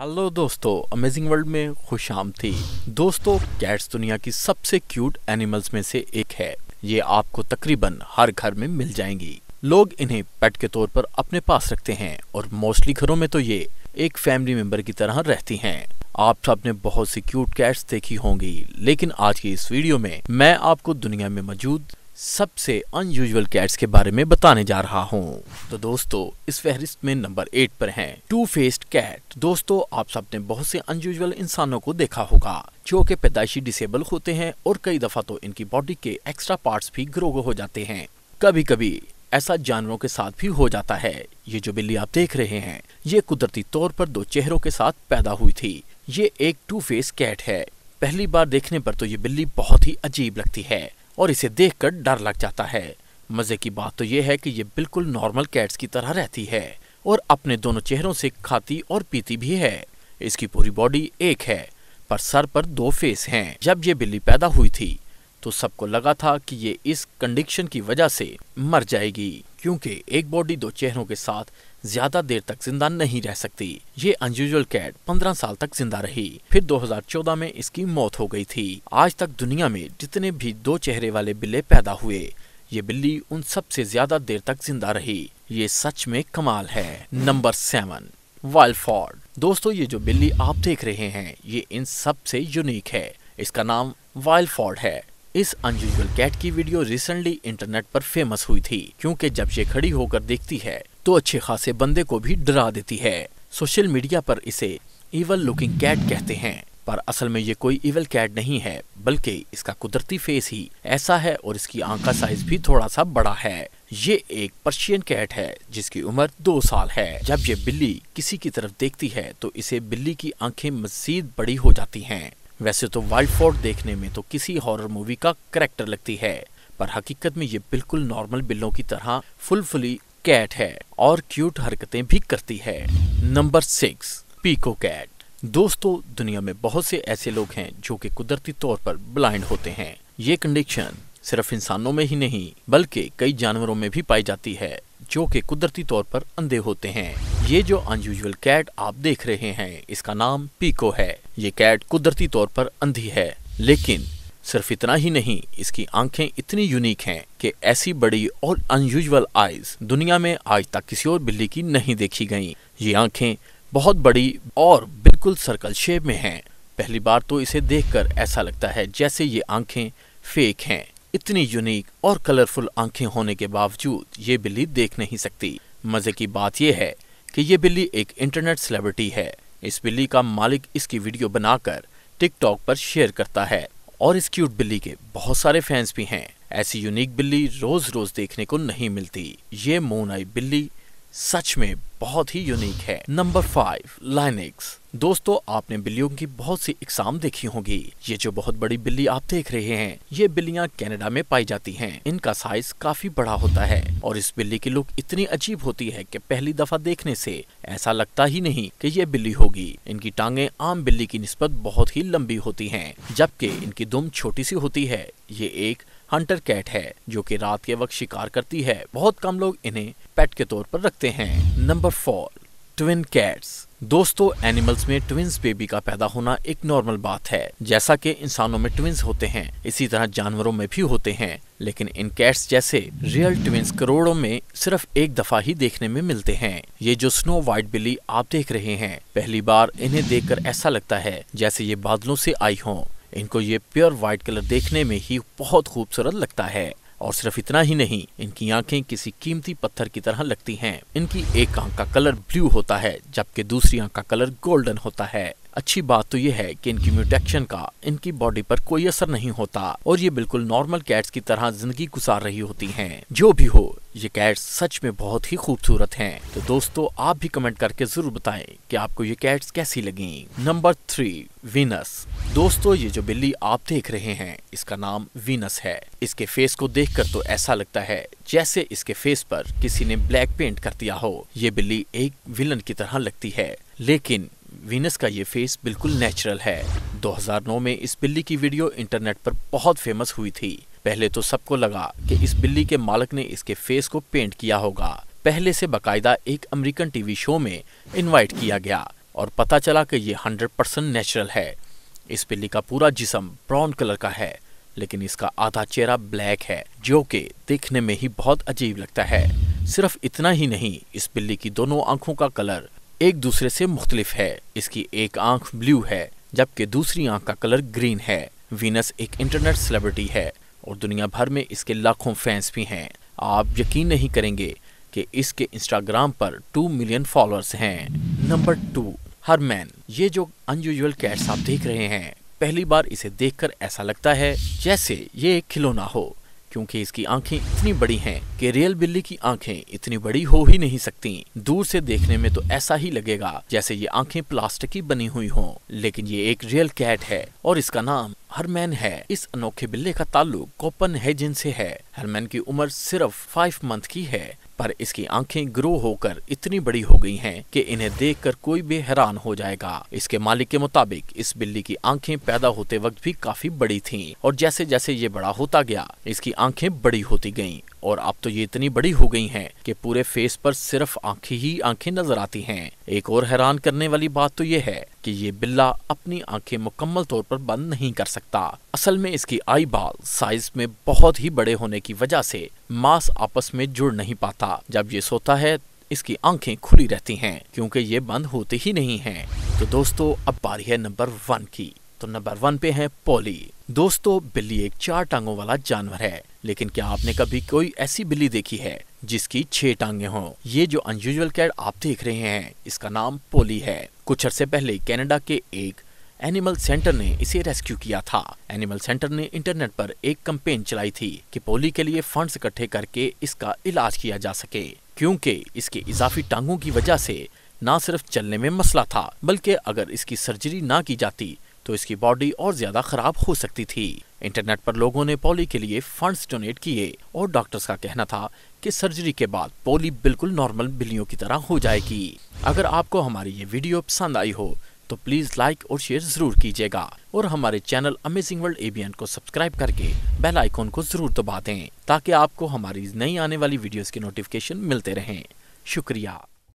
Hello दोस्तों amazing world में खुश थी दोस्तों कैट्स दुनिया की सबसे क्यूट एनिमल्स में से एक है ये आपको तकरीबन हर घर में मिल जाएंगी लोग इन्हें पेट के तौर पर अपने पास रखते हैं और मोस्टली घरों में तो ये एक फैमिली मेंबर की तरह रहती हैं आप सबने तो बहुत सी क्यूट कैट्स देखी होंगी लेकिन आज की इस वीडियो में मैं आपको दुनिया में मौजूद सबसे अनयूजुअल कैट्स के बारे में बताने जा रहा हूँ तो दोस्तों इस फहरिस्त में नंबर एट पर हैं टू फेस्ड कैट दोस्तों आप सबने बहुत से अनयूजुअल इंसानों को देखा होगा जो के पैदाइशी डिसेबल होते हैं और कई दफ़ा तो इनकी बॉडी के एक्स्ट्रा पार्ट्स भी ग्रो हो जाते हैं कभी कभी ऐसा जानवरों के साथ भी हो जाता है ये जो बिल्ली आप देख रहे हैं ये कुदरती तौर पर दो चेहरों के साथ पैदा हुई थी ये एक टू फेस कैट है पहली बार देखने पर तो ये बिल्ली बहुत ही अजीब लगती है और इसे देखकर डर लग जाता है मजे की बात तो यह है कि ये बिल्कुल नॉर्मल कैट्स की तरह रहती है और अपने दोनों चेहरों से खाती और पीती भी है इसकी पूरी बॉडी एक है पर सर पर दो फेस हैं जब ये बिल्ली पैदा हुई थी तो सबको लगा था कि ये इस कंडीशन की वजह से मर जाएगी क्योंकि एक बॉडी दो चेहरों के साथ ज्यादा देर तक जिंदा नहीं रह सकती ये अनयूजल कैट 15 साल तक जिंदा रही फिर 2014 में इसकी मौत हो गई थी आज तक दुनिया में जितने भी दो चेहरे वाले बिल्ले पैदा हुए ये बिल्ली उन सबसे ज्यादा देर तक जिंदा रही ये सच में कमाल है नंबर सेवन वाइल्ड दोस्तों ये जो बिल्ली आप देख रहे हैं ये इन सबसे यूनिक है इसका नाम वाइल्ड है इस अनयूजल कैट की वीडियो रिसेंटली इंटरनेट पर फेमस हुई थी क्योंकि जब ये खड़ी होकर देखती है तो अच्छे खासे बंदे को भी डरा देती है सोशल मीडिया पर इसे इवल लुकिंग कैट कहते हैं पर असल में ये कोई इवल कैट नहीं है बल्कि इसका कुदरती फेस ही ऐसा है और इसकी आंख का साइज भी थोड़ा सा बड़ा है ये एक पर्शियन कैट है जिसकी उम्र दो साल है जब ये बिल्ली किसी की तरफ देखती है तो इसे बिल्ली की आंखें मजीद बड़ी हो जाती हैं वैसे तो वाइल्ड फोर्ट देखने में तो किसी हॉरर मूवी का करेक्टर लगती है पर हकीकत में ये बिल्कुल नॉर्मल बिल्लों की तरह फुलफुली कैट है और क्यूट हरकतें भी करती है नंबर सिक्स पीको कैट दोस्तों दुनिया में बहुत से ऐसे लोग हैं जो कि कुदरती तौर पर ब्लाइंड होते हैं ये कंडीशन सिर्फ इंसानों में ही नहीं बल्कि कई जानवरों में भी पाई जाती है जो कि कुदरती तौर पर अंधे होते हैं ये जो अनयूजल कैट आप देख रहे हैं इसका नाम पीको है ये कैट कुदरती तौर पर अंधी है लेकिन सिर्फ इतना ही नहीं इसकी आंखें इतनी यूनिक हैं कि ऐसी बड़ी और अनयूजल आईज दुनिया में आज तक किसी और बिल्ली की नहीं देखी गई ये आंखें बहुत बड़ी और बिल्कुल सर्कल शेप में हैं पहली बार तो इसे देखकर ऐसा लगता है जैसे ये आंखें फेक हैं इतनी यूनिक और कलरफुल आंखें होने के बावजूद ये बिल्ली देख नहीं सकती मजे की बात यह है कि ये बिल्ली एक इंटरनेट सेलिब्रिटी है इस बिल्ली का मालिक इसकी वीडियो बनाकर टिकटॉक पर शेयर करता है और इस क्यूट बिल्ली के बहुत सारे फैंस भी हैं ऐसी यूनिक बिल्ली रोज रोज देखने को नहीं मिलती ये मोनाई बिल्ली सच में बहुत ही यूनिक है नंबर फाइव लाइनिक्स दोस्तों आपने बिल्लियों की बहुत सी इकसाम देखी होगी ये जो बहुत बड़ी बिल्ली आप देख रहे हैं ये बिल्लियां कनाडा में पाई जाती हैं इनका साइज काफी बड़ा होता है और इस बिल्ली की लुक इतनी अजीब होती है कि पहली दफा देखने से ऐसा लगता ही नहीं कि ये बिल्ली होगी इनकी टांगे आम बिल्ली की निस्बत बहुत ही लंबी होती है जबकि इनकी दुम छोटी सी होती है ये एक हंटर कैट है जो कि रात के वक्त शिकार करती है बहुत कम लोग इन्हें पेट के तौर पर रखते हैं नंबर फोर ट्विन कैट्स दोस्तों एनिमल्स में ट्विंस बेबी का पैदा होना एक नॉर्मल बात है जैसा कि इंसानों में ट्विंस होते हैं इसी तरह जानवरों में भी होते हैं लेकिन इन कैट्स जैसे रियल ट्विंस करोड़ों में सिर्फ एक दफा ही देखने में मिलते हैं ये जो स्नो वाइट बिल्ली आप देख रहे हैं पहली बार इन्हें देखकर ऐसा लगता है जैसे ये बादलों से आई हों इनको ये प्योर वाइट कलर देखने में ही बहुत खूबसूरत लगता है और सिर्फ इतना ही नहीं इनकी आंखें किसी कीमती पत्थर की तरह लगती हैं। इनकी एक आंख का कलर ब्लू होता है जबकि दूसरी आंख का कलर गोल्डन होता है अच्छी बात तो ये है कि इनकी म्यूटेक्शन का इनकी बॉडी पर कोई असर नहीं होता और ये बिल्कुल नॉर्मल कैट्स की तरह जिंदगी गुजार रही होती हैं। जो भी हो ये कैट्स सच में बहुत ही खूबसूरत हैं। तो दोस्तों आप भी कमेंट करके जरूर बताएं कि आपको ये कैट्स कैसी लगी नंबर थ्री वीनस दोस्तों ये जो बिल्ली आप देख रहे हैं इसका नाम वीनस है इसके फेस को देख तो ऐसा लगता है जैसे इसके फेस पर किसी ने ब्लैक पेंट कर दिया हो ये बिल्ली एक विलन की तरह लगती है लेकिन वीनस का ये फेस बिल्कुल नेचुरल है 2009 में इस बिल्ली की वीडियो इंटरनेट पर बहुत फेमस हुई थी पहले तो सबको लगा कि इस बिल्ली के मालिक ने इसके फेस को पेंट किया होगा पहले से बकायदा एक अमेरिकन टीवी शो में इनवाइट किया गया और पता चला कि ये 100 परसेंट नेचुरल है इस बिल्ली का पूरा जिसम ब्राउन कलर का है लेकिन इसका आधा चेहरा ब्लैक है जो कि देखने में ही बहुत अजीब लगता है सिर्फ इतना ही नहीं इस बिल्ली की दोनों आंखों का कलर एक दूसरे से मुख्तलिफ है इसकी एक आंख ब्लू है जबकि दूसरी आंख का कलर ग्रीन है वीनस एक इंटरनेट सेलिब्रिटी है और दुनिया भर में इसके लाखों फैंस भी हैं आप यकीन नहीं करेंगे कि इसके इंस्टाग्राम पर टू मिलियन फॉलोअर्स हैं नंबर टू हरमैन ये जो अनयूजल कैट्स आप देख रहे हैं पहली बार इसे देखकर ऐसा लगता है जैसे ये खिलौना हो क्योंकि इसकी आंखें इतनी बड़ी हैं कि रियल बिल्ली की आंखें इतनी बड़ी हो ही नहीं सकती दूर से देखने में तो ऐसा ही लगेगा जैसे ये आंखें प्लास्टिक की बनी हुई हों लेकिन ये एक रियल कैट है और इसका नाम हरमैन है इस अनोखे बिल्ले का ताल्लुक कोपन हेजन से है हरमैन की उम्र सिर्फ फाइव मंथ की है पर इसकी आंखें ग्रो होकर इतनी बड़ी हो गई हैं कि इन्हें देखकर कोई भी हैरान हो जाएगा इसके मालिक के मुताबिक इस बिल्ली की आंखें पैदा होते वक्त भी काफी बड़ी थीं और जैसे जैसे ये बड़ा होता गया इसकी आंखें बड़ी होती गईं और अब तो ये इतनी बड़ी हो गई हैं कि पूरे फेस पर सिर्फ आंखें ही आंखें नजर आती हैं एक और हैरान करने वाली बात तो ये है कि ये बिल्ला अपनी आंखें मुकम्मल तौर पर बंद नहीं कर सकता असल में इसकी आई बाल साइज में बहुत ही बड़े होने की वजह से मांस आपस में जुड़ नहीं पाता जब ये सोता है इसकी आंखें खुली रहती हैं क्योंकि ये बंद होते ही नहीं हैं तो दोस्तों अब बारी है नंबर वन की तो नंबर वन पे है पोली दोस्तों बिल्ली एक चार टांगों वाला जानवर है लेकिन क्या आपने कभी कोई ऐसी बिल्ली देखी है जिसकी छह टांगे हों ये जो अनयूजल कैट आप देख रहे हैं इसका नाम पोली है कुछ अरसे पहले कनाडा के एक एनिमल सेंटर ने इसे रेस्क्यू किया था एनिमल सेंटर ने इंटरनेट पर एक कंपेन चलाई थी कि पोली के लिए फंड्स इकट्ठे करके इसका इलाज किया जा सके क्योंकि इसके इजाफी टांगों की वजह से न सिर्फ चलने में मसला था बल्कि अगर इसकी सर्जरी ना की जाती तो इसकी बॉडी और ज्यादा खराब हो सकती थी इंटरनेट पर लोगों ने पोली के लिए फंड्स डोनेट किए और डॉक्टर्स का कहना था कि सर्जरी के बाद पोली बिल्कुल नॉर्मल बिल्लियों की तरह हो जाएगी अगर आपको हमारी ये वीडियो पसंद आई हो तो प्लीज लाइक और शेयर जरूर कीजिएगा और हमारे चैनल अमेजिंग वर्ल्ड एबीएन को सब्सक्राइब करके बेल आइकॉन को जरूर दबा दें ताकि आपको हमारी नई आने वाली वीडियोस की नोटिफिकेशन मिलते रहें शुक्रिया